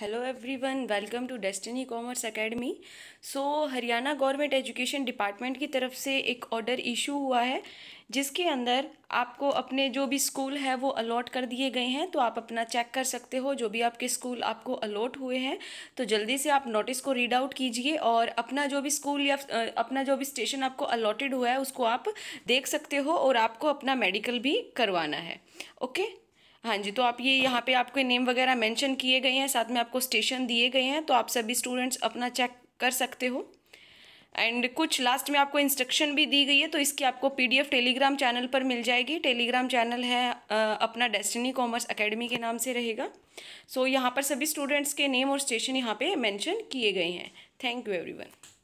hello everyone welcome to Destiny Commerce Academy so Haryana government education department की तरफ से एक ऑर्डर इशू हुआ है जिसके अंदर आपको अपने जो भी स्कूल है वो अलॉट कर दिए गए हैं तो आप अपना चेक कर सकते हो जो भी आपके स्कूल आपको अलॉट हुए हैं तो जल्दी से आप नोटिस को रीड आउट कीजिए और अपना जो भी स्कूल या अपना जो भी स्टेशन आपको अलॉटेड हुआ है उसको आप देख सकते हो और आपको अपना मेडिकल भी करवाना है ओके हाँ जी तो आप ये यहाँ पे आपके नेम वगैरह मेंशन किए गए हैं साथ में आपको स्टेशन दिए गए हैं तो आप सभी स्टूडेंट्स अपना चेक कर सकते हो एंड कुछ लास्ट में आपको इंस्ट्रक्शन भी दी गई है तो इसकी आपको पीडीएफ टेलीग्राम चैनल पर मिल जाएगी टेलीग्राम चैनल है अपना डेस्टिनी कॉमर्स अकेडमी के नाम से रहेगा सो so, यहाँ पर सभी स्टूडेंट्स के नेम और स्टेशन यहाँ पर मैंशन किए गए हैं थैंक यू एवरी